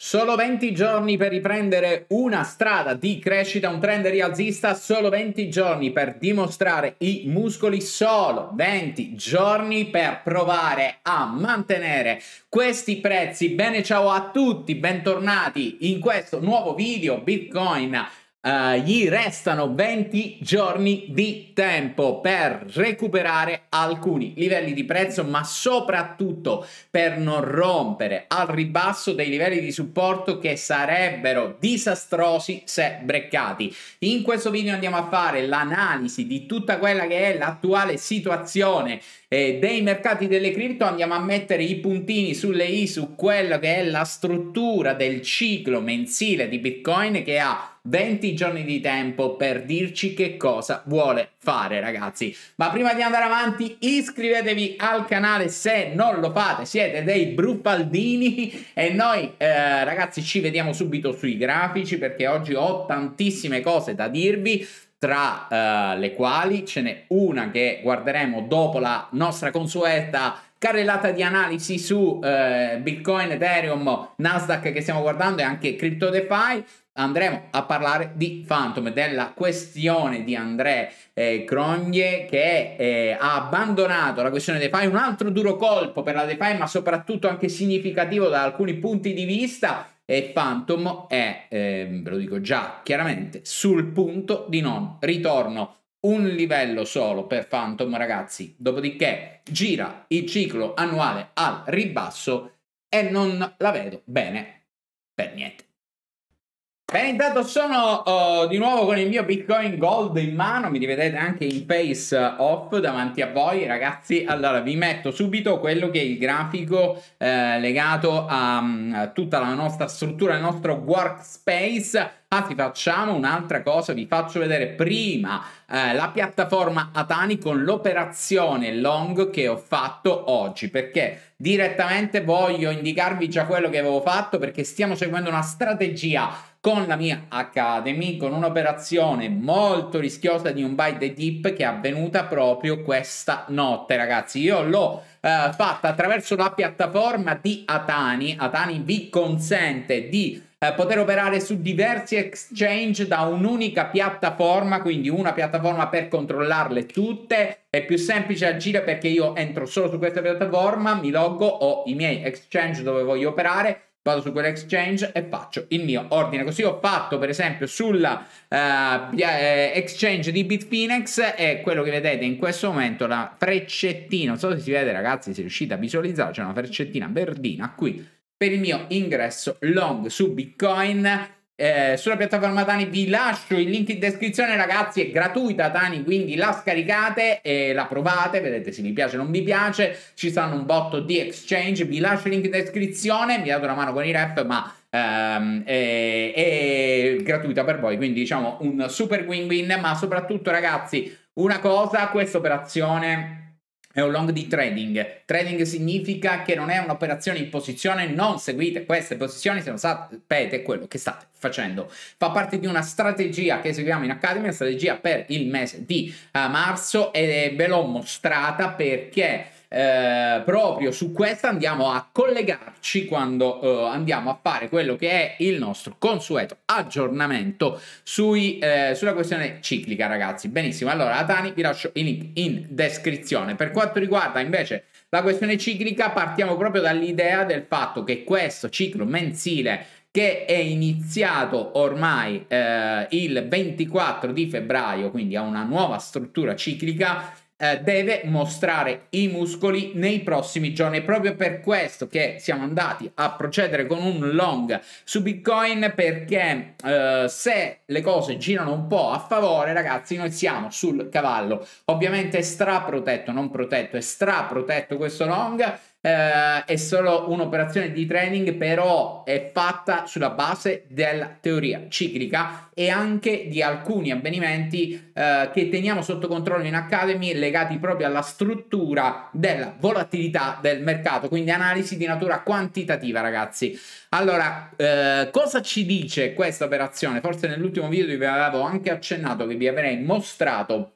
Solo 20 giorni per riprendere una strada di crescita, un trend rialzista, solo 20 giorni per dimostrare i muscoli, solo 20 giorni per provare a mantenere questi prezzi. Bene, ciao a tutti, bentornati in questo nuovo video Bitcoin Uh, gli restano 20 giorni di tempo per recuperare alcuni livelli di prezzo, ma soprattutto per non rompere al ribasso dei livelli di supporto che sarebbero disastrosi se breccati. In questo video andiamo a fare l'analisi di tutta quella che è l'attuale situazione eh, dei mercati delle cripto andiamo a mettere i puntini sulle i su quello che è la struttura del ciclo mensile di Bitcoin che ha 20 giorni di tempo per dirci che cosa vuole fare ragazzi ma prima di andare avanti iscrivetevi al canale se non lo fate siete dei brufaldini e noi eh, ragazzi ci vediamo subito sui grafici perché oggi ho tantissime cose da dirvi tra uh, le quali ce n'è una che guarderemo dopo la nostra consueta carrellata di analisi su uh, Bitcoin, Ethereum, Nasdaq che stiamo guardando e anche Crypto DeFi. andremo a parlare di Phantom, della questione di André eh, che eh, ha abbandonato la questione DeFi, un altro duro colpo per la DeFi ma soprattutto anche significativo da alcuni punti di vista e Phantom è, eh, ve lo dico già chiaramente, sul punto di non ritorno. Un livello solo per Phantom, ragazzi. Dopodiché gira il ciclo annuale al ribasso e non la vedo bene per niente. Bene, intanto sono uh, di nuovo con il mio Bitcoin Gold in mano, mi rivedete anche in face eh, off davanti a voi ragazzi. Allora vi metto subito quello che è il grafico eh, legato a, mm, a, tutta la nostra struttura, il nostro workspace. Anzi ah, facciamo un'altra cosa, vi faccio vedere prima eh, la piattaforma Atani con l'operazione long che ho fatto oggi perché direttamente voglio indicarvi già quello che avevo fatto perché stiamo seguendo una strategia con la mia Academy, con un'operazione molto rischiosa di un buy the dip che è avvenuta proprio questa notte, ragazzi. Io l'ho eh, fatta attraverso la piattaforma di Atani. Atani vi consente di eh, poter operare su diversi exchange da un'unica piattaforma, quindi una piattaforma per controllarle tutte. È più semplice agire perché io entro solo su questa piattaforma, mi loggo, ho i miei exchange dove voglio operare vado su quell'exchange e faccio il mio ordine. Così ho fatto per esempio sulla uh, exchange di Bitfinex e quello che vedete in questo momento la freccettina, non so se si vede ragazzi se riuscite a visualizzare, c'è una freccettina verdina qui per il mio ingresso long su Bitcoin eh, sulla piattaforma Tani vi lascio il link in descrizione ragazzi è gratuita Tani quindi la scaricate e la provate vedete se vi piace o non vi piace ci stanno un botto di exchange vi lascio il link in descrizione mi date una mano con i rap ma ehm, è, è gratuita per voi quindi diciamo un super win win ma soprattutto ragazzi una cosa questa operazione è un long di trading. Trading significa che non è un'operazione in posizione, non seguite queste posizioni se non sapete quello che state facendo. Fa parte di una strategia che eseguiamo in Academy, una strategia per il mese di uh, marzo e ve l'ho mostrata perché eh, proprio su questa andiamo a collegarci quando eh, andiamo a fare quello che è il nostro consueto aggiornamento sui, eh, sulla questione ciclica, ragazzi. Benissimo, allora Atani vi lascio i link in descrizione. Per quanto riguarda invece la questione ciclica, partiamo proprio dall'idea del fatto che questo ciclo mensile che è iniziato ormai eh, il 24 di febbraio, quindi ha una nuova struttura ciclica, eh, deve mostrare i muscoli nei prossimi giorni. È proprio per questo che siamo andati a procedere con un long su Bitcoin perché eh, se le cose girano un po' a favore, ragazzi, noi siamo sul cavallo. Ovviamente stra protetto, non protetto, è stra questo long eh, è solo un'operazione di training, però è fatta sulla base della teoria ciclica e anche di alcuni avvenimenti eh, che teniamo sotto controllo in Academy legati proprio alla struttura della volatilità del mercato, quindi analisi di natura quantitativa, ragazzi. Allora, eh, cosa ci dice questa operazione? Forse nell'ultimo video vi avevo anche accennato che vi avrei mostrato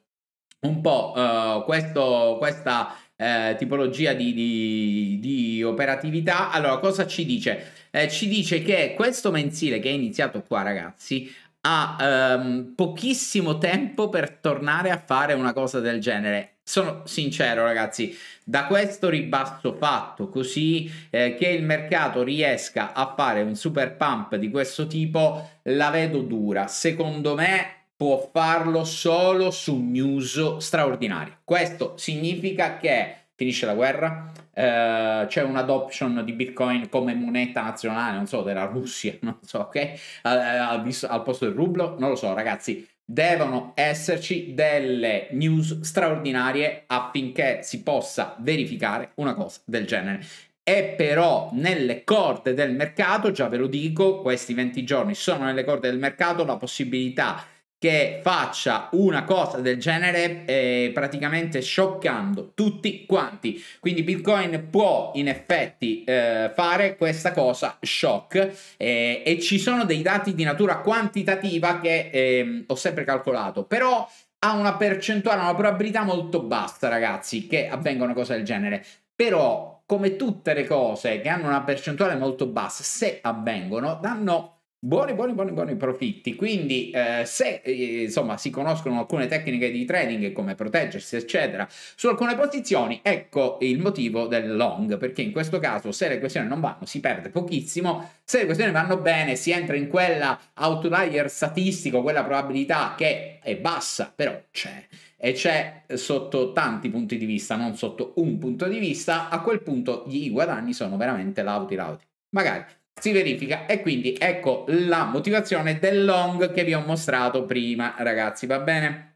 un po' uh, questo, questa eh, tipologia di, di, di, operatività. Allora, cosa ci dice? Eh, ci dice che questo mensile che è iniziato qua, ragazzi, ha ehm, pochissimo tempo per tornare a fare una cosa del genere. Sono sincero, ragazzi, da questo ribasso fatto così eh, che il mercato riesca a fare un super pump di questo tipo, la vedo dura. Secondo me può farlo solo su news straordinarie. Questo significa che finisce la guerra, Uh, c'è un'adoption di Bitcoin come moneta nazionale, non so, della Russia, non so, ok? Al, al, al, posto del rublo, non lo so, ragazzi. Devono esserci delle news straordinarie affinché si possa verificare una cosa del genere. E però nelle corde del mercato, già ve lo dico, questi 20 giorni sono nelle corde del mercato, la possibilità che faccia una cosa del genere eh, praticamente scioccando tutti quanti. Quindi Bitcoin può in effetti eh, fare questa cosa shock eh, e ci sono dei dati di natura quantitativa che ehm, ho sempre calcolato, però ha una percentuale, una probabilità molto bassa ragazzi che avvenga una cosa del genere. Però come tutte le cose che hanno una percentuale molto bassa, se avvengono, danno Buoni, buoni, buoni, buoni profitti. Quindi, eh, se eh, insomma si conoscono alcune tecniche di trading, come proteggersi, eccetera, su alcune posizioni, ecco il motivo del long. Perché in questo caso, se le questioni non vanno, si perde pochissimo. Se le questioni vanno bene, si entra in quella outlier statistico, quella probabilità che è bassa, però c'è e c'è sotto tanti punti di vista, non sotto un punto di vista, a quel punto i guadagni sono veramente lauti lauti. Magari si verifica e quindi ecco la motivazione del long che vi ho mostrato prima ragazzi va bene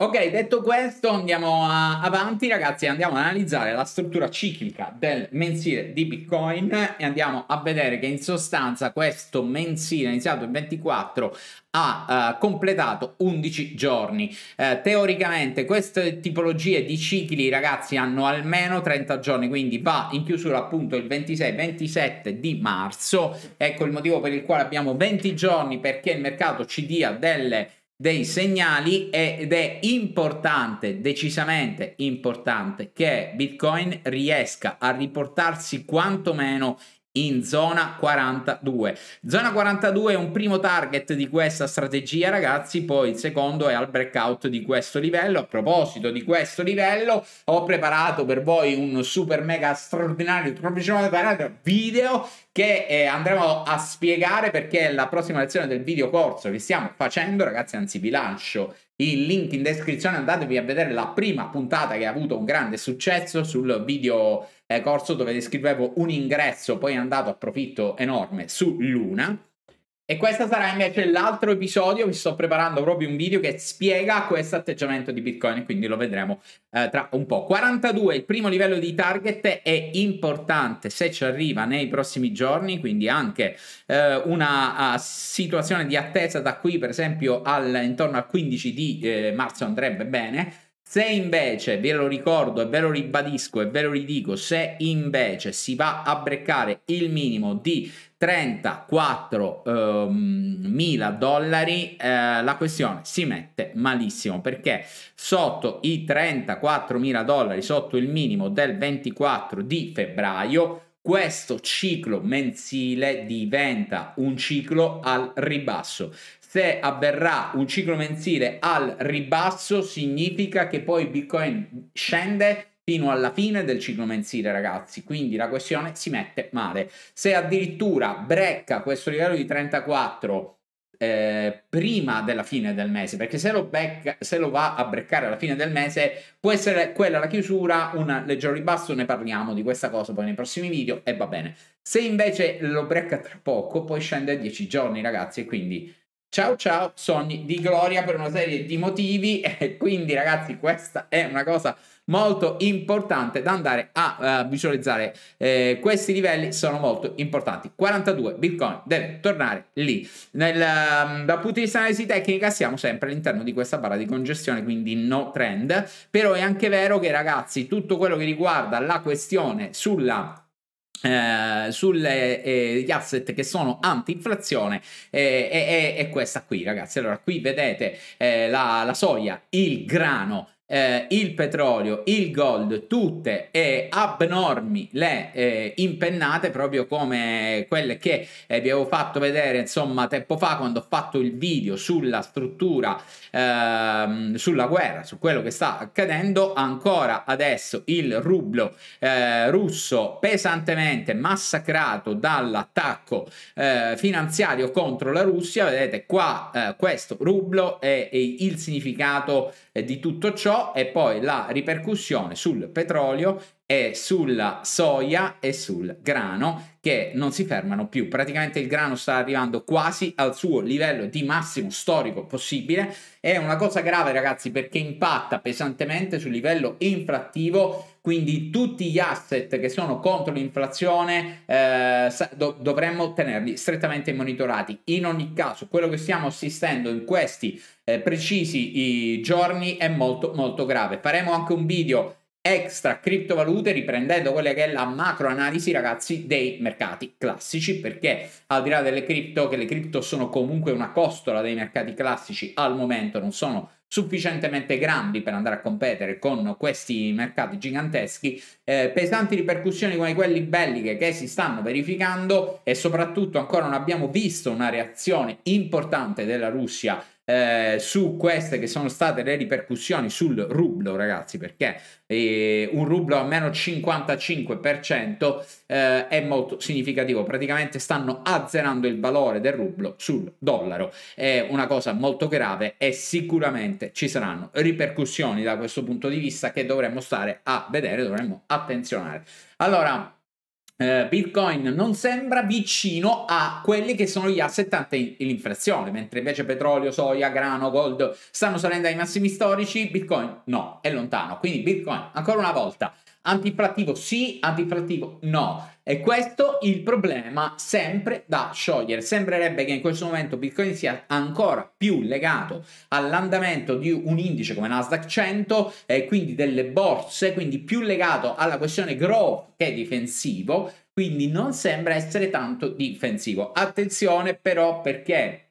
Ok, detto questo, andiamo a, avanti, ragazzi, andiamo ad analizzare la struttura ciclica del mensile di Bitcoin e andiamo a vedere che in sostanza questo mensile iniziato il 24 ha uh, completato 11 giorni. Uh, teoricamente queste tipologie di cicli, ragazzi, hanno almeno 30 giorni, quindi va in chiusura appunto il 26-27 di marzo. Ecco il motivo per il quale abbiamo 20 giorni perché il mercato ci dia delle dei segnali ed è importante, decisamente importante, che Bitcoin riesca a riportarsi quantomeno in zona 42. Zona 42 è un primo target di questa strategia, ragazzi, poi il secondo è al breakout di questo livello. A proposito di questo livello, ho preparato per voi un super mega straordinario video che eh, andremo a spiegare perché la prossima lezione del video corso che stiamo facendo, ragazzi, anzi vi lancio il link in descrizione, andatevi a vedere la prima puntata che ha avuto un grande successo sul video eh, corso dove descrivevo un ingresso, poi è andato a profitto enorme su Luna e questo sarà invece l'altro episodio, vi sto preparando proprio un video che spiega questo atteggiamento di Bitcoin, quindi lo vedremo eh, tra un po'. 42, il primo livello di target è importante se ci arriva nei prossimi giorni, quindi anche eh, una uh, situazione di attesa da qui per esempio al, intorno al 15 di eh, marzo andrebbe bene se invece, ve lo ricordo e ve lo ribadisco e ve lo ridico, se invece si va a breccare il minimo di 34 ehm, mila dollari, eh, la questione si mette malissimo perché sotto i 34 mila dollari, sotto il minimo del 24 di febbraio, questo ciclo mensile diventa un ciclo al ribasso se avverrà un ciclo mensile al ribasso significa che poi Bitcoin scende fino alla fine del ciclo mensile ragazzi quindi la questione si mette male se addirittura brecca questo livello di 34 eh, prima della fine del mese, perché se lo, becca, se lo va a breccare alla fine del mese, può essere quella la chiusura, un leggero ribasso, ne parliamo di questa cosa poi nei prossimi video e va bene. Se invece lo brecca tra poco, poi scende a 10 giorni, ragazzi, e quindi Ciao ciao, sogni di gloria per una serie di motivi e quindi ragazzi questa è una cosa molto importante da andare a uh, visualizzare. Eh, questi livelli sono molto importanti. 42 Bitcoin deve tornare lì. Nel, um, dal punto di vista analisi tecnica siamo sempre all'interno di questa barra di congestione, quindi no trend, però è anche vero che ragazzi tutto quello che riguarda la questione sulla eh, sugli eh, eh, asset che sono anti-inflazione eh, è eh, questa qui ragazzi allora qui vedete la, la soia il grano eh, il petrolio, il gold, tutte eh, abnormi le eh, impennate, proprio come quelle che eh, vi avevo fatto vedere insomma tempo fa quando ho fatto il video sulla struttura, ehm, sulla guerra, su quello che sta accadendo. Ancora adesso il rublo eh, russo pesantemente massacrato dall'attacco eh, finanziario contro la Russia. Vedete qua eh, questo rublo e il significato di tutto ciò e poi la ripercussione sul petrolio e sulla soia e sul grano che non si fermano più. Praticamente il grano sta arrivando quasi al suo livello di massimo storico possibile. È una cosa grave, ragazzi, perché impatta pesantemente sul livello inflattivo quindi tutti gli asset che sono contro l'inflazione eh, do dovremmo tenerli strettamente monitorati. In ogni caso, quello che stiamo assistendo in questi eh, precisi giorni è molto molto grave. Faremo anche un video extra criptovalute riprendendo quella che è la macro analisi ragazzi dei mercati classici perché al di là delle cripto che le cripto sono comunque una costola dei mercati classici al momento non sono sufficientemente grandi per andare a competere con questi mercati giganteschi, eh, pesanti ripercussioni come quelli belliche che si stanno verificando e soprattutto ancora non abbiamo visto una reazione importante della Russia eh, su queste che sono state le ripercussioni sul rublo, ragazzi, perché eh, un rublo a meno 55% eh, è molto significativo. Praticamente stanno azzerando il valore del rublo sul dollaro. È una cosa molto grave e sicuramente ci saranno ripercussioni da questo punto di vista che dovremmo stare a vedere, dovremmo attenzionare. Allora, eh, Bitcoin non sembra vicino a quelli che sono gli asset ante l'inflazione, mentre invece petrolio, soia, grano, gold stanno salendo ai massimi storici, Bitcoin no, è lontano. Quindi Bitcoin, ancora una volta, Antiprattivo sì, antiprattivo no. E questo il problema sempre da sciogliere. Sembrerebbe che in questo momento Bitcoin sia ancora più legato all'andamento di un indice come Nasdaq 100 e quindi delle borse, quindi più legato alla questione growth che difensivo, quindi non sembra essere tanto difensivo. Attenzione però perché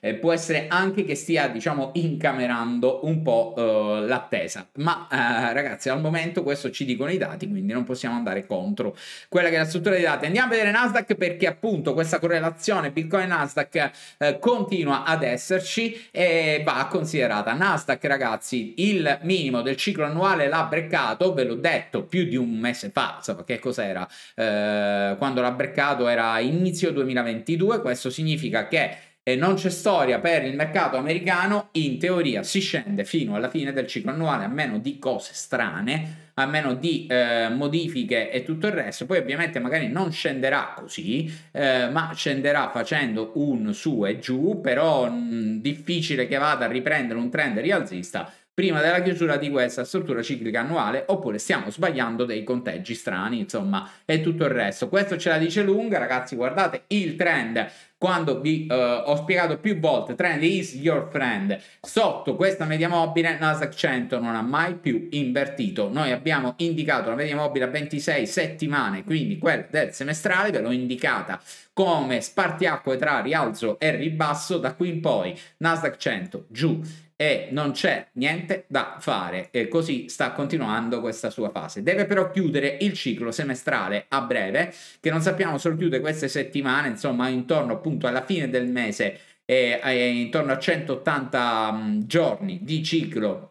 eh, può essere anche che stia, diciamo, incamerando un po' eh, l'attesa. Ma eh, ragazzi, al momento questo ci dicono i dati, quindi non possiamo andare contro quella che è la struttura dei dati. Andiamo a vedere Nasdaq perché appunto questa correlazione Bitcoin-Nasdaq eh, continua ad esserci e va considerata. Nasdaq, ragazzi, il minimo del ciclo annuale l'ha breccato, ve l'ho detto, più di un mese fa, insomma, che cos'era? Eh, quando l'ha breccato era inizio 2022, questo significa che e non c'è storia per il mercato americano, in teoria si scende fino alla fine del ciclo annuale a meno di cose strane, a meno di eh, modifiche e tutto il resto. Poi ovviamente magari non scenderà così, eh, ma scenderà facendo un su e giù, però mh, mm, difficile che vada a riprendere un trend rialzista prima della chiusura di questa struttura ciclica annuale oppure stiamo sbagliando dei conteggi strani insomma e tutto il resto questo ce la dice lunga ragazzi guardate il trend quando vi eh, ho spiegato più volte trend is your friend sotto questa media mobile Nasdaq 100 non ha mai più invertito noi abbiamo indicato la media mobile a 26 settimane quindi quella del semestrale ve l'ho indicata come spartiacque tra rialzo e ribasso da qui in poi Nasdaq 100 giù e non c'è niente da fare e così sta continuando questa sua fase. Deve però chiudere il ciclo semestrale a breve, che non sappiamo solo chiude queste settimane, insomma intorno appunto alla fine del mese e, intorno a 180 mm, giorni di ciclo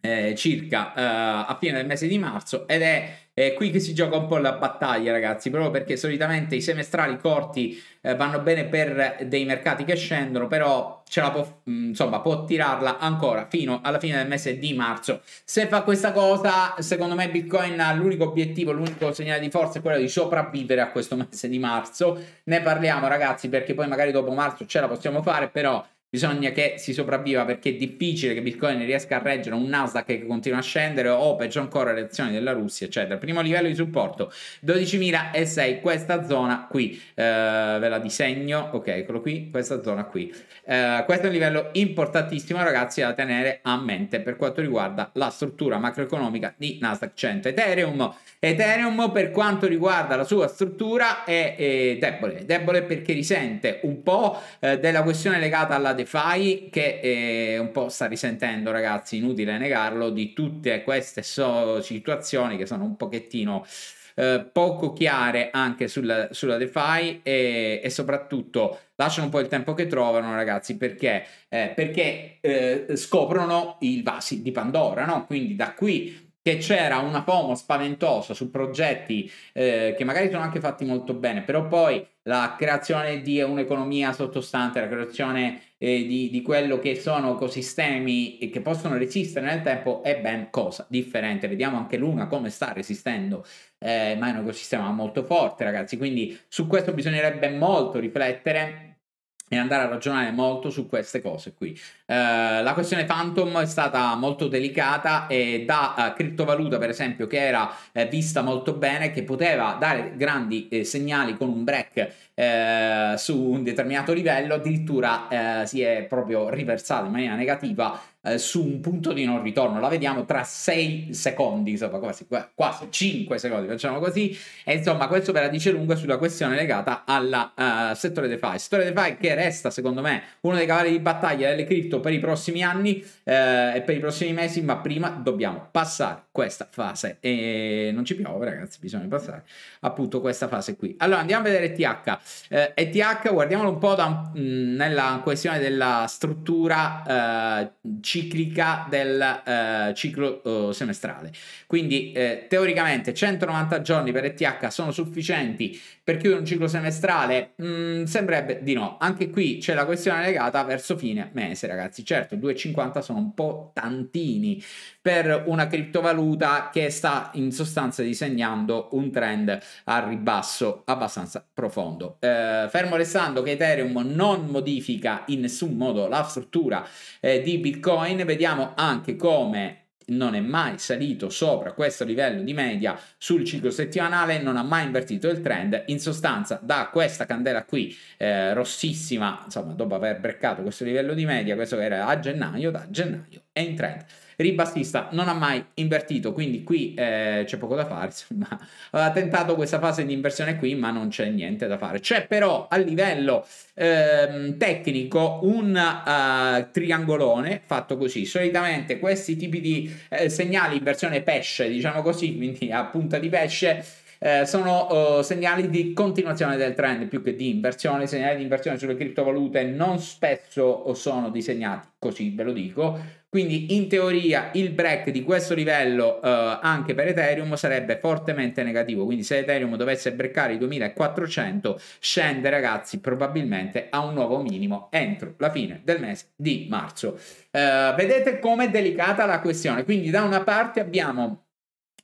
eh, circa eh, a fine del mese di marzo ed è è qui che si gioca un po' la battaglia, ragazzi, proprio perché solitamente i semestrali corti eh, vanno bene per dei mercati che scendono, però ce la può, mm, insomma, può tirarla ancora fino alla fine del mese di marzo. Se fa questa cosa, secondo me Bitcoin ha l'unico obiettivo, l'unico segnale di forza è quello di sopravvivere a questo mese di marzo. Ne parliamo, ragazzi, perché poi magari dopo marzo ce la possiamo fare, però bisogna che si sopravviva perché è difficile che Bitcoin riesca a reggere un Nasdaq che continua a scendere o peggio ancora le azioni della Russia eccetera. Primo livello di supporto 12.006 questa zona qui eh, ve la disegno ok eccolo qui questa zona qui eh, questo è un livello importantissimo ragazzi da tenere a mente per quanto riguarda la struttura macroeconomica di Nasdaq 100 Ethereum Ethereum per quanto riguarda la sua struttura è, è eh, debole, debole perché risente un po' eh, della questione legata alla DeFi che eh, un po' sta risentendo ragazzi, inutile negarlo, di tutte queste so- situazioni che sono un pochettino... Eh, poco chiare anche sulla, sulla DeFi e, e, soprattutto lasciano un po' il tempo che trovano ragazzi perché, eh, perché eh, scoprono i vasi di Pandora no? quindi da qui che c'era una FOMO spaventosa su progetti eh, che magari sono anche fatti molto bene, però poi la creazione di un'economia sottostante, la creazione eh, di, di, quello che sono ecosistemi e che possono resistere nel tempo è ben cosa differente. Vediamo anche Luna come sta resistendo, eh, ma è un ecosistema molto forte, ragazzi. Quindi su questo bisognerebbe molto riflettere e andare a ragionare molto su queste cose qui. Uh, la questione Phantom è stata molto delicata e da uh, criptovaluta, per esempio, che era eh, vista molto bene, che poteva dare grandi eh, segnali con un break eh, su un determinato livello, addirittura eh, si è proprio riversata in maniera negativa eh, su un punto di non ritorno. La vediamo tra 6 secondi, insomma, quasi, quasi 5 secondi, facciamo così. E insomma, questo ve la dice lunga sulla questione legata al uh, eh, settore DeFi. Settore DeFi che resta, secondo me, uno dei cavalli di battaglia delle cripto per i prossimi anni eh, e per i prossimi mesi, ma prima dobbiamo passare questa fase e non ci piove ragazzi bisogna passare appunto questa fase qui allora andiamo a vedere ETH eh, ETH guardiamolo un po' da, mh, mm, nella questione della struttura eh, ciclica del eh, ciclo eh, semestrale quindi eh, teoricamente 190 giorni per ETH sono sufficienti per chiudere un ciclo semestrale? Mm, sembrerebbe di no. Anche qui c'è la questione legata verso fine mese, ragazzi. Certo, 2,50 sono un po' tantini per una criptovaluta che sta in sostanza disegnando un trend a ribasso abbastanza profondo. Eh, fermo restando che Ethereum non modifica in nessun modo la struttura eh, di Bitcoin, vediamo anche come non è mai salito sopra questo livello di media sul ciclo settimanale, non ha mai invertito il trend, in sostanza da questa candela qui eh, rossissima, insomma dopo aver breccato questo livello di media, questo era a gennaio, da gennaio è in trend ribassista non ha mai invertito, quindi qui eh, c'è poco da fare, insomma, ha tentato questa fase di inversione qui, ma non c'è niente da fare. C'è però a livello ehm, tecnico un uh, triangolone fatto così, solitamente questi tipi di eh, segnali in versione pesce, diciamo così, quindi a punta di pesce, eh, sono eh, segnali di continuazione del trend più che di inversione. I segnali di inversione sulle criptovalute non spesso sono disegnati così, ve lo dico, quindi in teoria il break di questo livello eh, anche per Ethereum sarebbe fortemente negativo, quindi se Ethereum dovesse breccare i 2400 scende ragazzi probabilmente a un nuovo minimo entro la fine del mese di marzo. Eh, vedete com'è delicata la questione, quindi da una parte abbiamo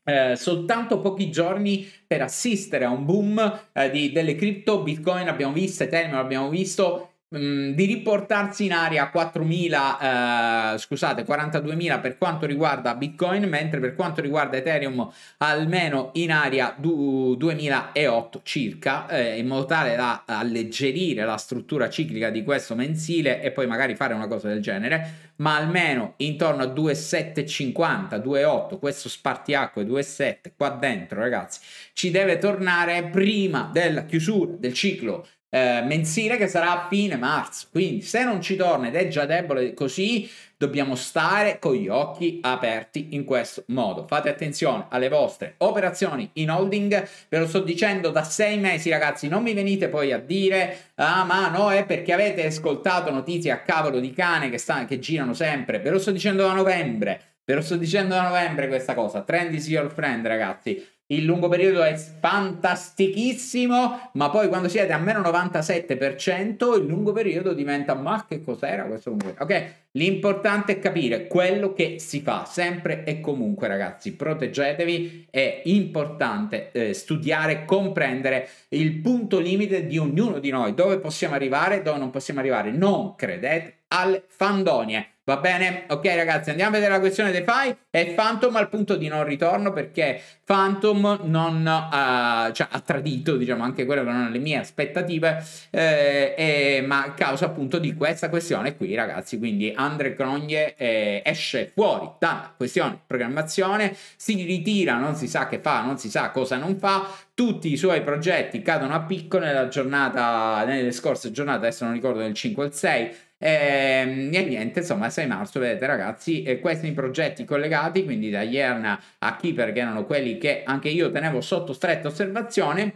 eh, soltanto pochi giorni per assistere a un boom eh, di, delle cripto, Bitcoin abbiamo visto, Ethereum abbiamo visto, Mhmm, di riportarsi in aria 4.000, eh, scusate, 42.000 per quanto riguarda Bitcoin, mentre per quanto riguarda Ethereum almeno in aria 2.008 circa, eh, in modo tale da alleggerire la struttura ciclica di questo mensile e poi magari fare una cosa del genere, ma almeno intorno a 2,750, 2,8, questo spartiacque 2,7 qua dentro ragazzi, ci deve tornare prima della chiusura del ciclo eh, mensile che sarà a fine marzo. Quindi se non ci torna ed è già debole così, dobbiamo stare con gli occhi aperti in questo modo. Fate attenzione alle vostre operazioni in holding, ve lo sto dicendo da sei mesi ragazzi, non mi venite poi a dire ah ma no è perché avete ascoltato notizie a cavolo di cane che, sta, che girano sempre, ve lo sto dicendo da novembre, ve lo sto dicendo da novembre questa cosa, trend is your friend ragazzi il lungo periodo è fantastichissimo, ma poi quando siete a meno 97%, il lungo periodo diventa ma che cos'era questo lungo periodo? Ok, l'importante è capire quello che si fa sempre e comunque ragazzi, proteggetevi, è importante eh, studiare, comprendere il punto limite di ognuno di noi, dove possiamo arrivare, dove non possiamo arrivare. Non credete al Fandonie. Va bene? Ok ragazzi, andiamo a vedere la questione dei file e Phantom al punto di non ritorno perché Phantom non uh, cioè, ha tradito, diciamo, anche quelle che non le mie aspettative, eh, eh, ma a causa appunto di questa questione qui ragazzi, quindi Andre Crogne eh, esce fuori dalla questione programmazione, si ritira, non si sa che fa, non si sa cosa non fa, tutti i suoi progetti cadono a picco nella giornata, nelle scorse giornate, adesso non ricordo del 5 o 6, e, ehm, e niente, insomma, 6 marzo, vedete ragazzi, e questi progetti collegati, quindi da Ierna a Keeper, che erano quelli che anche io tenevo sotto stretta osservazione,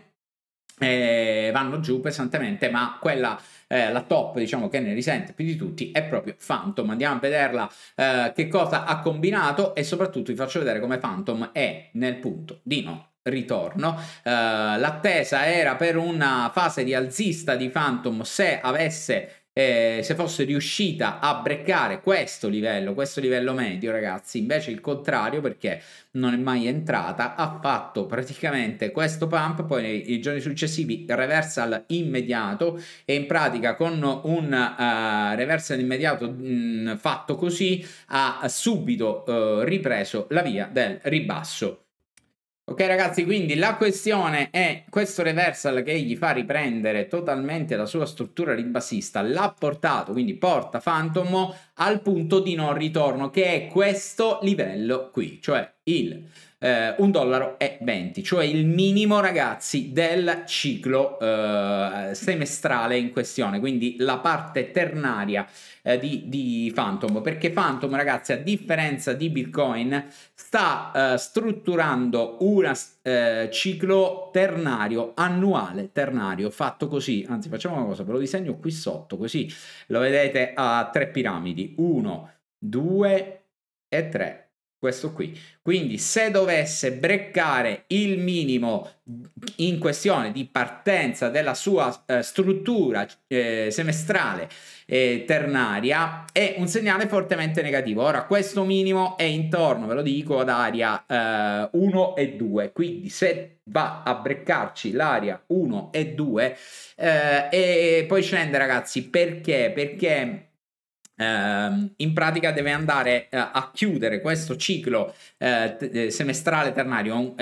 eh, vanno giù pesantemente, ma quella eh, la top diciamo che ne risente più di tutti è proprio Phantom andiamo a vederla eh, che cosa ha combinato e soprattutto vi faccio vedere come Phantom è nel punto di no ritorno. Uh, l'attesa era per una fase di alzista di Phantom se avesse eh, se fosse riuscita a breccare questo livello, questo livello medio, ragazzi, invece il contrario perché non è mai entrata, ha fatto praticamente questo pump, poi nei, nei giorni successivi reversal immediato e in pratica con un uh, eh, reversal immediato mh, mm, fatto così ha subito uh, ripreso la via del ribasso. Ok ragazzi, quindi la questione è questo reversal che gli fa riprendere totalmente la sua struttura ribassista l'ha portato, quindi porta Phantom al punto di non ritorno che è questo livello qui, cioè il eh, 1 dollaro e 20, cioè il minimo ragazzi del ciclo eh, semestrale in questione, quindi la parte ternaria eh, di, di, Phantom, perché Phantom ragazzi a differenza di Bitcoin sta eh, strutturando un eh, ciclo ternario annuale, ternario fatto così, anzi facciamo una cosa, ve lo disegno qui sotto così lo vedete a tre piramidi, 1, 2 e 3 questo qui. Quindi se dovesse breccare il minimo in questione di partenza della sua eh, struttura eh, semestrale eh, ternaria è un segnale fortemente negativo. Ora questo minimo è intorno, ve lo dico, ad aria 1 eh, e 2, quindi se va a breccarci l'area 1 e 2 eh, e poi scende ragazzi perché? Perché Ehm, in pratica deve andare eh, a chiudere questo ciclo eh, eh, semestrale ternario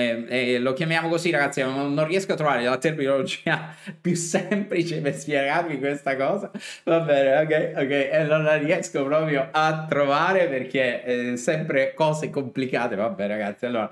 lo chiamiamo così ragazzi non riesco a trovare la terminologia più semplice per spiegarvi questa cosa va bene ok ok e non la riesco proprio a trovare perché sempre cose complicate va bene ragazzi allora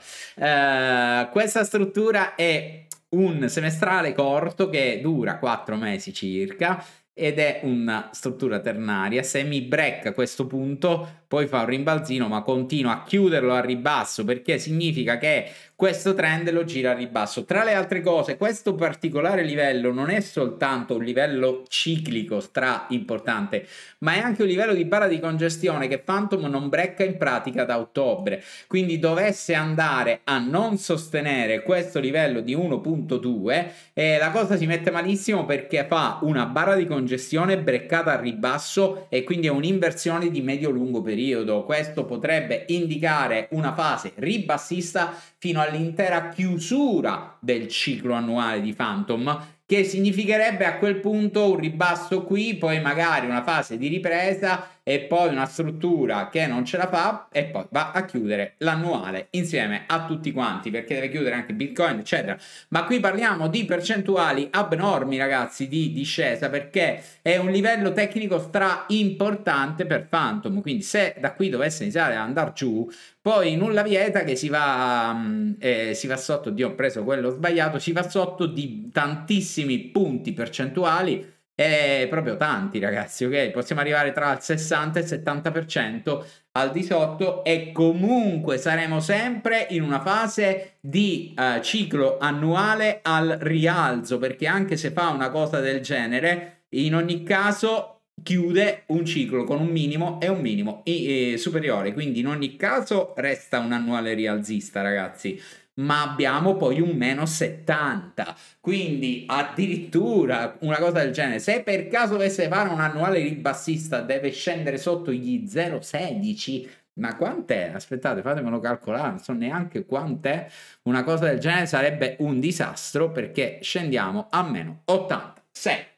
questa struttura è un semestrale corto che dura 4 mesi circa ed è una struttura ternaria. Se mi break a questo punto poi fa un rimbalzino ma continua a chiuderlo a ribasso perché significa che questo trend lo gira a ribasso. Tra le altre cose, questo particolare livello non è soltanto un livello ciclico stra importante, ma è anche un livello di barra di congestione che Phantom non brecca in pratica da ottobre. Quindi dovesse andare a non sostenere questo livello di 1.2, eh, la cosa si mette malissimo perché fa una barra di congestione breccata a ribasso e quindi è un'inversione di medio-lungo periodo periodo. Questo potrebbe indicare una fase ribassista fino all'intera chiusura del ciclo annuale di Phantom che significherebbe a quel punto un ribasso qui, poi magari una fase di ripresa e poi una struttura che non ce la fa e poi va a chiudere l'annuale insieme a tutti quanti perché deve chiudere anche Bitcoin eccetera ma qui parliamo di percentuali abnormi ragazzi di discesa perché è un livello tecnico stra importante per Phantom quindi se da qui dovesse iniziare ad andare giù poi nulla vieta che si va, mm, eh, si va sotto, Dio ho preso quello sbagliato, si va sotto di tantissimi punti percentuali è proprio tanti ragazzi, ok? Possiamo arrivare tra il 60 e il 70% al di sotto e comunque saremo sempre in una fase di uh, ciclo annuale al rialzo perché anche se fa una cosa del genere, in ogni caso chiude un ciclo con un minimo e un minimo e, e superiore, quindi in ogni caso resta un annuale rialzista, ragazzi ma abbiamo poi un meno 70 quindi addirittura una cosa del genere se per caso dovesse fare un annuale ribassista deve scendere sotto gli 0,16 ma quant'è? Aspettate, fatemelo calcolare, non so neanche quant'è. Una cosa del genere sarebbe un disastro perché scendiamo a meno 86.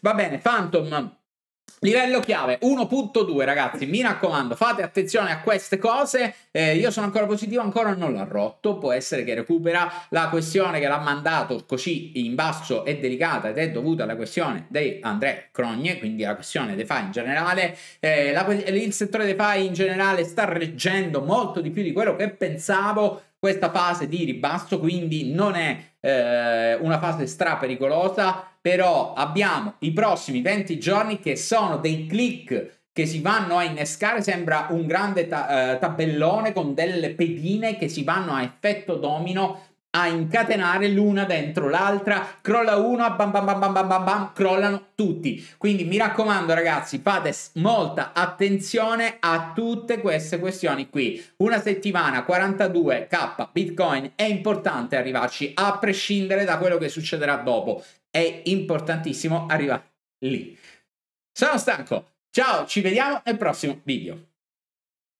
Va bene, Phantom. Livello chiave 1.2 ragazzi, mi raccomando, fate attenzione a queste cose, eh, io sono ancora positivo, ancora non l'ha rotto, può essere che recupera la questione che l'ha mandato così in basso e delicata ed è dovuta alla questione dei André Crogne, quindi la questione dei FAI in generale, eh, la, il settore dei FAI in generale sta reggendo molto di più di quello che pensavo, questa fase di ribasso quindi non è eh, una fase stra pericolosa, però abbiamo i prossimi 20 giorni che sono dei click che si vanno a innescare, sembra un grande ta eh, tabellone con delle pedine che si vanno a effetto domino a incatenare l'una dentro l'altra, crolla uno, bam bam bam bam bam bam bam, crollano tutti. Quindi mi raccomando ragazzi, fate molta attenzione a tutte queste questioni qui. Una settimana 42k Bitcoin è importante arrivarci a prescindere da quello che succederà dopo è importantissimo arrivare lì. Sono stanco, ciao, ci vediamo nel prossimo video.